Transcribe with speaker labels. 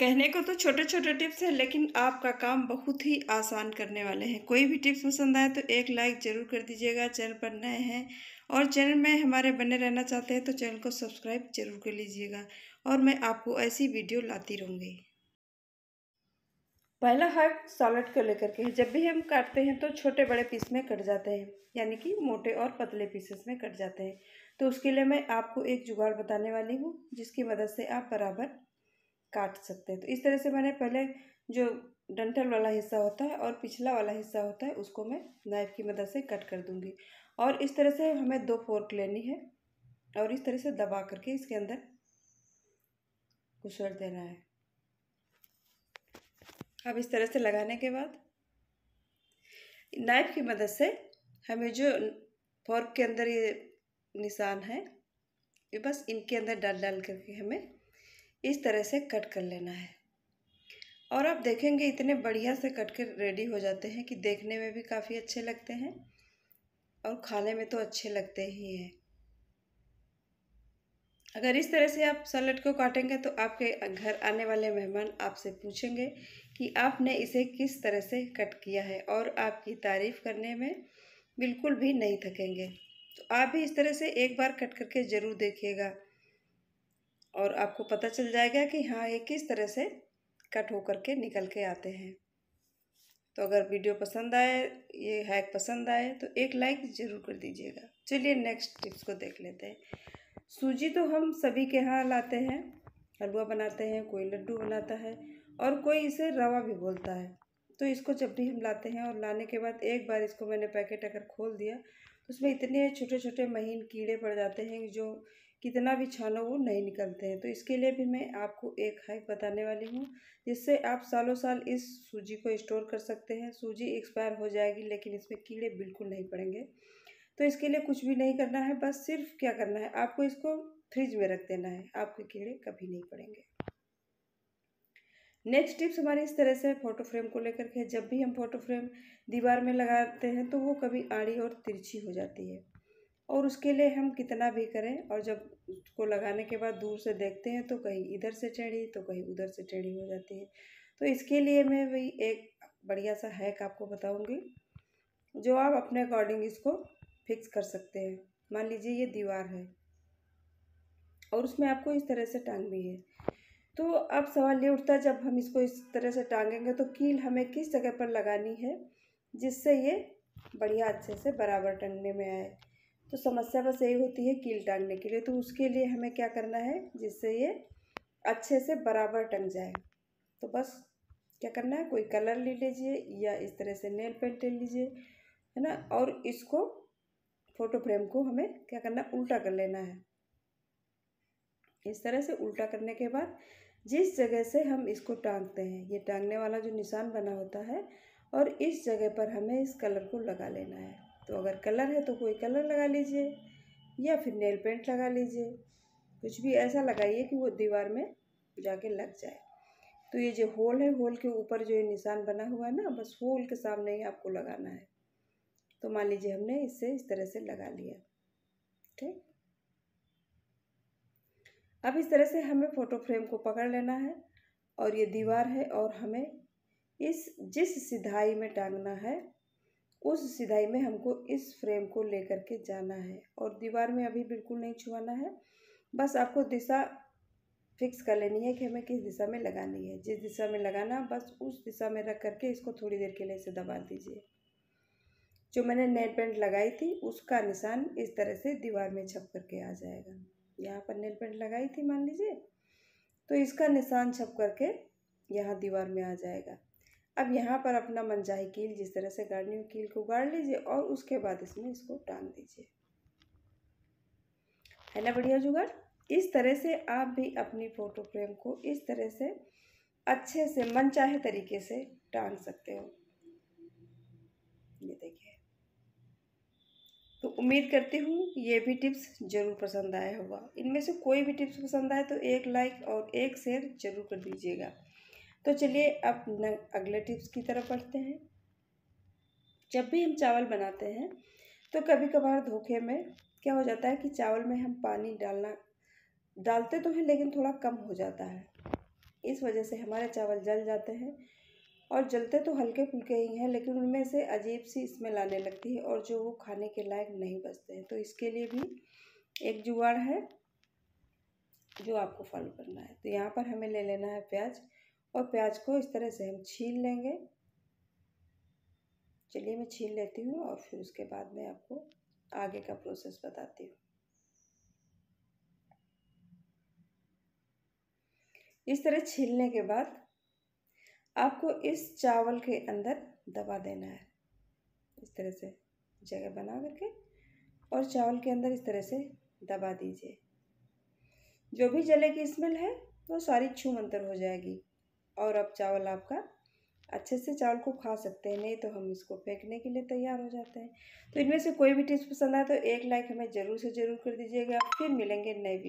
Speaker 1: कहने को तो छोटे छोटे टिप्स हैं लेकिन आपका काम बहुत ही आसान करने वाले हैं कोई भी टिप्स पसंद आए तो एक लाइक ज़रूर कर दीजिएगा चैनल पर नए हैं और चैनल में हमारे बने रहना चाहते हैं तो चैनल को सब्सक्राइब जरूर कर लीजिएगा और मैं आपको ऐसी वीडियो लाती रहूँगी पहला हर्ब सॉलिड को लेकर के जब भी हम काटते हैं तो छोटे बड़े पीस में कट जाते हैं यानी कि मोटे और पतले पीसेस में कट जाते हैं तो उसके लिए मैं आपको एक जुगाड़ बताने वाली हूँ जिसकी मदद से आप बराबर काट सकते हैं तो इस तरह से मैंने पहले जो डंठल वाला हिस्सा होता है और पिछला वाला हिस्सा होता है उसको मैं नाइफ़ की मदद से कट कर दूंगी और इस तरह से हमें दो फोर्क लेनी है और इस तरह से दबा करके इसके अंदर घुसर देना है अब इस तरह से लगाने के बाद नाइफ़ की मदद से हमें जो फोर्क के अंदर ये निशान है ये बस इनके अंदर डाल डाल करके हमें इस तरह से कट कर लेना है और आप देखेंगे इतने बढ़िया से कट कर रेडी हो जाते हैं कि देखने में भी काफ़ी अच्छे लगते हैं और खाने में तो अच्छे लगते ही हैं अगर इस तरह से आप सलाद को काटेंगे तो आपके घर आने वाले मेहमान आपसे पूछेंगे कि आपने इसे किस तरह से कट किया है और आपकी तारीफ़ करने में बिल्कुल भी नहीं थकेंगे तो आप भी इस तरह से एक बार कट करके ज़रूर देखिएगा और आपको पता चल जाएगा कि हाँ ये किस तरह से कट होकर के निकल के आते हैं तो अगर वीडियो पसंद आए ये हैक पसंद आए तो एक लाइक ज़रूर कर दीजिएगा चलिए नेक्स्ट टिप्स को देख लेते हैं सूजी तो हम सभी के यहाँ लाते हैं हलवा बनाते हैं कोई लड्डू बनाता है और कोई इसे रवा भी बोलता है तो इसको जब भी हम लाते हैं और लाने के बाद एक बार इसको मैंने पैकेट अगर खोल दिया तो उसमें इतने छोटे छोटे महीन कीड़े पड़ जाते हैं जो कितना भी छानो वो नहीं निकलते हैं तो इसके लिए भी मैं आपको एक हैक बताने वाली हूँ जिससे आप सालों साल इस सूजी को स्टोर कर सकते हैं सूजी एक्सपायर हो जाएगी लेकिन इसमें कीड़े बिल्कुल नहीं पड़ेंगे तो इसके लिए कुछ भी नहीं करना है बस सिर्फ क्या करना है आपको इसको फ्रिज में रख देना है आपके कीड़े कभी नहीं पड़ेंगे नेक्स्ट टिप्स हमारे इस तरह से फ़ोटो फ्रेम को लेकर के जब भी हम फोटो फ्रेम दीवार में लगाते हैं तो वो कभी आड़ी और तिरछी हो जाती है और उसके लिए हम कितना भी करें और जब उसको लगाने के बाद दूर से देखते हैं तो कहीं इधर से टेढ़ी तो कहीं उधर से टेढ़ी हो जाती है तो इसके लिए मैं भी एक बढ़िया सा हैक आपको बताऊंगी जो आप अपने अकॉर्डिंग इसको फिक्स कर सकते हैं मान लीजिए ये दीवार है और उसमें आपको इस तरह से टांगनी है तो अब सवाल ये उठता है जब हम इसको इस तरह से टांगेंगे तो कील हमें किस जगह पर लगानी है जिससे ये बढ़िया अच्छे से बराबर टंगने में आए तो समस्या बस यही होती है कील टांगने के लिए तो उसके लिए हमें क्या करना है जिससे ये अच्छे से बराबर टंग जाए तो बस क्या करना है कोई कलर ले लीजिए या इस तरह से नेल पेंट ले लीजिए है ना और इसको फ़ोटो फ्रेम को हमें क्या करना है उल्टा कर लेना है इस तरह से उल्टा करने के बाद जिस जगह से हम इसको टांगते हैं ये टांगने वाला जो निशान बना होता है और इस जगह पर हमें इस कलर को लगा लेना है तो अगर कलर है तो कोई कलर लगा लीजिए या फिर नेल पेंट लगा लीजिए कुछ भी ऐसा लगाइए कि वो दीवार में जाके लग जाए तो ये जो होल है होल के ऊपर जो ये निशान बना हुआ है ना बस होल के सामने ही आपको लगाना है तो मान लीजिए हमने इससे इस तरह से लगा लिया ठीक अब इस तरह से हमें फ़ोटो फ्रेम को पकड़ लेना है और ये दीवार है और हमें इस जिस सिधाई में टांगना है उस सिधाई में हमको इस फ्रेम को लेकर के जाना है और दीवार में अभी बिल्कुल नहीं छुआना है बस आपको दिशा फिक्स कर लेनी है कि हमें किस दिशा में लगानी है जिस दिशा में लगाना बस उस दिशा में रख करके इसको थोड़ी देर के लिए इसे दबा दीजिए जो मैंने नेल पेंट लगाई थी उसका निशान इस तरह से दीवार में छप करके आ जाएगा यहाँ पर नेल पेंट लगाई थी मान लीजिए तो इसका निशान छप करके यहाँ दीवार में आ जाएगा अब यहाँ पर अपना मनचाही कील जिस तरह से गाड़नी हो कील को गाड़ लीजिए और उसके बाद इसमें इसको टांग दीजिए है ना बढ़िया जुगाड़ इस तरह से आप भी अपनी फ़ोटो फ्रेम को इस तरह से अच्छे से मनचाहे तरीके से टांग सकते हो ये देखिए तो उम्मीद करती हूँ ये भी टिप्स ज़रूर पसंद आया होगा इनमें से कोई भी टिप्स पसंद आए तो एक लाइक और एक शेयर ज़रूर कर दीजिएगा तो चलिए अब अगले टिप्स की तरफ बढ़ते हैं जब भी हम चावल बनाते हैं तो कभी कभार धोखे में क्या हो जाता है कि चावल में हम पानी डालना डालते तो हैं लेकिन थोड़ा कम हो जाता है इस वजह से हमारे चावल जल जाते हैं और जलते तो हल्के फुल्के ही हैं लेकिन उनमें से अजीब सी स्मेल आने लगती है और जो वो खाने के लायक नहीं बचते हैं तो इसके लिए भी एक जुगाड़ है जो आपको फॉलो करना है तो यहाँ पर हमें ले लेना है प्याज और प्याज को इस तरह से हम छील लेंगे चलिए मैं छील लेती हूँ और फिर उसके बाद मैं आपको आगे का प्रोसेस बताती हूँ इस तरह छीलने के बाद आपको इस चावल के अंदर दबा देना है इस तरह से जगह बना करके और चावल के अंदर इस तरह से दबा दीजिए जो भी जले की स्मेल है वो सारी छू मंतर हो जाएगी और अब चावल आपका अच्छे से चावल को खा सकते हैं नहीं तो हम इसको फेंकने के लिए तैयार हो जाते हैं तो इनमें से कोई भी टिप्स पसंद आए तो एक लाइक हमें ज़रूर से ज़रूर कर दीजिएगा फिर मिलेंगे नए